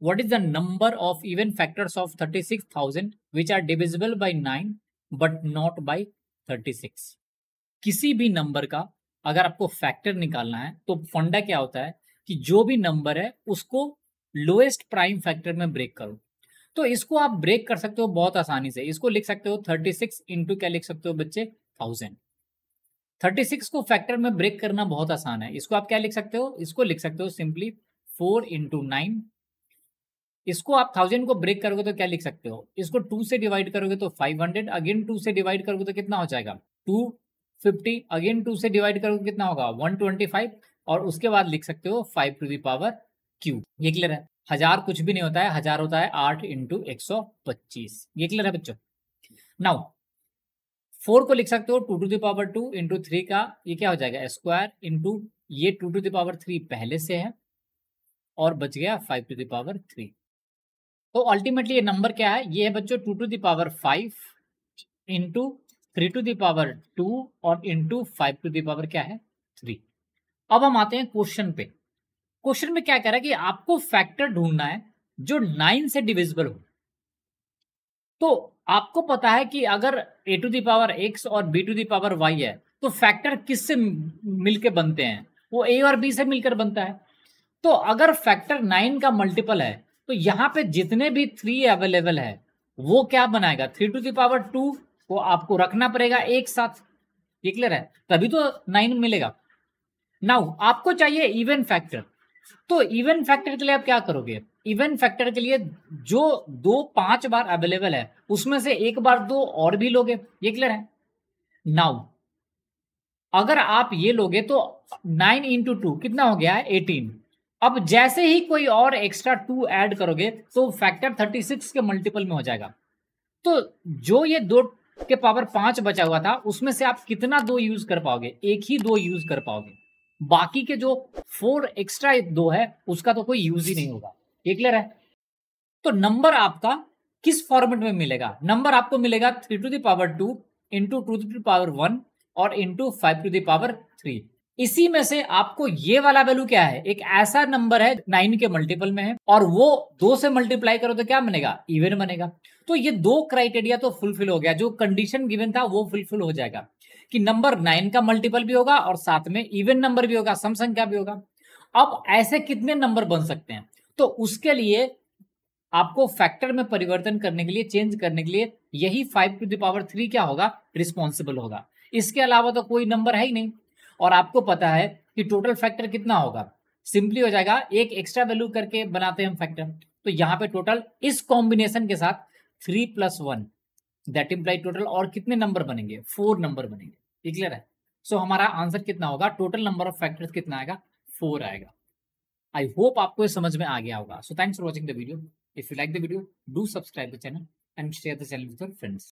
What is the number of even factors of 36,000 which are divisible by 9 but not by 36 किसी भी number का अगर आपको factor निकालना है तो फंडा क्या होता है कि जो भी नंबर है उसको लोएस्ट प्राइम फैक्टर में ब्रेक करो तो इसको आप ब्रेक कर सकते हो बहुत आसानी से इसको लिख सकते हो 36 सिक्स इंटू क्या लिख सकते हो बच्चे थाउजेंड 36 को फैक्टर में ब्रेक करना बहुत आसान है इसको आप क्या लिख सकते हो इसको लिख सकते हो सिंपली फोर इंटू नाइन इसको आप थाउजेंड को ब्रेक करोगे तो क्या लिख सकते हो इसको टू से डिवाइड करोगे तो फाइव हंड्रेड अगेन टू से डिवाइड करोगे तो कितना हो जाएगा टू फिफ्टी अगेन टू से डिवाइड करोगे तो कितना होगा वन ट्वेंटी फाइव और उसके बाद लिख सकते हो five to the power cube ये क्लियर है हजार कुछ भी नहीं होता है हजार होता है आठ इंटू एक सौ पच्चीस ये क्लियर है बच्चों नाउ फोर को लिख सकते हो two to the power two into three का ये क्या हो जाएगा स्क्वायर इंटू ये टू टू दावर थ्री पहले से है और बच गया फाइव टू दावर थ्री तो अल्टीमेटली ये नंबर क्या है ये है बच्चों two to the power five into three to the power two और इंटू फाइव टू दावर क्या है थ्री अब हम आते हैं क्वेश्चन पे क्वेश्चन में क्या कह रहा है कि आपको फैक्टर ढूंढना है जो नाइन से डिविजिबल हो तो आपको पता है कि अगर ए टू दावर एक्स और बी टू दावर वाई है तो फैक्टर किससे मिलकर बनते हैं वो ए और बी से मिलकर बनता है तो अगर फैक्टर नाइन का मल्टीपल है तो यहाँ पे जितने भी थ्री अवेलेबल है वो क्या बनाएगा थ्री टू दावर टू को आपको रखना पड़ेगा एक साथ ये क्लियर है तभी तो नाइन मिलेगा नाउ आपको चाहिए इवन फैक्टर तो इवन फैक्टर के लिए आप क्या करोगे इवन फैक्टर के लिए जो दो पांच बार अवेलेबल है उसमें से एक बार दो और भी लोगे ये क्लियर है नाउ अगर आप ये लोगे तो नाइन इंटू टू कितना हो गया है एटीन अब जैसे ही कोई और एक्स्ट्रा टू ऐड करोगे तो फैक्टर थर्टी सिक्स के मल्टीपल में हो जाएगा तो जो ये दो के पावर पांच बचा हुआ था उसमें से आप कितना दो यूज कर पाओगे एक ही दो यूज कर पाओगे बाकी के जो फोर एक्स्ट्रा दो है उसका तो कोई यूज ही नहीं होगा ये क्लियर है तो नंबर आपका किस फॉर्मेट में मिलेगा नंबर आपको मिलेगा three to the power two into two to the power one और into five to the power three इसी में से आपको ये वाला वैल्यू क्या है एक ऐसा नंबर है नाइन के मल्टीपल में है और वो दो से मल्टीप्लाई करो तो क्या बनेगा इवन बनेगा तो ये दो क्राइटेरिया तो फुलफिल हो गया जो कंडीशन गिवन था वो फुलफिल हो जाएगा कि नंबर नाइन का मल्टीपल भी होगा और साथ में इवन नंबर भी होगा सम संख्या भी होगा अब ऐसे कितने नंबर बन सकते हैं तो उसके लिए आपको फैक्टर में परिवर्तन करने के लिए चेंज करने के लिए यही फाइव टू दावर थ्री क्या होगा रिस्पॉन्सिबल होगा इसके अलावा तो कोई नंबर है ही नहीं और आपको पता है कि टोटल फैक्टर कितना होगा सिंपली हो जाएगा एक एक्स्ट्रा वैल्यू करके बनाते हैं हम फैक्टर तो यहाँ पे टोटल इस कॉम्बिनेशन के साथ three plus one that imply total और कितने नंबर बनेंगे फोर नंबर बनेंगे क्लियर है सो so, हमारा आंसर कितना होगा टोटल नंबर ऑफ फैक्टर्स कितना आएगा फोर आएगा आई होप आपको ये समझ में आ गया होगा so thanks for watching the video if you like the video do subscribe the channel and share the channel with your friends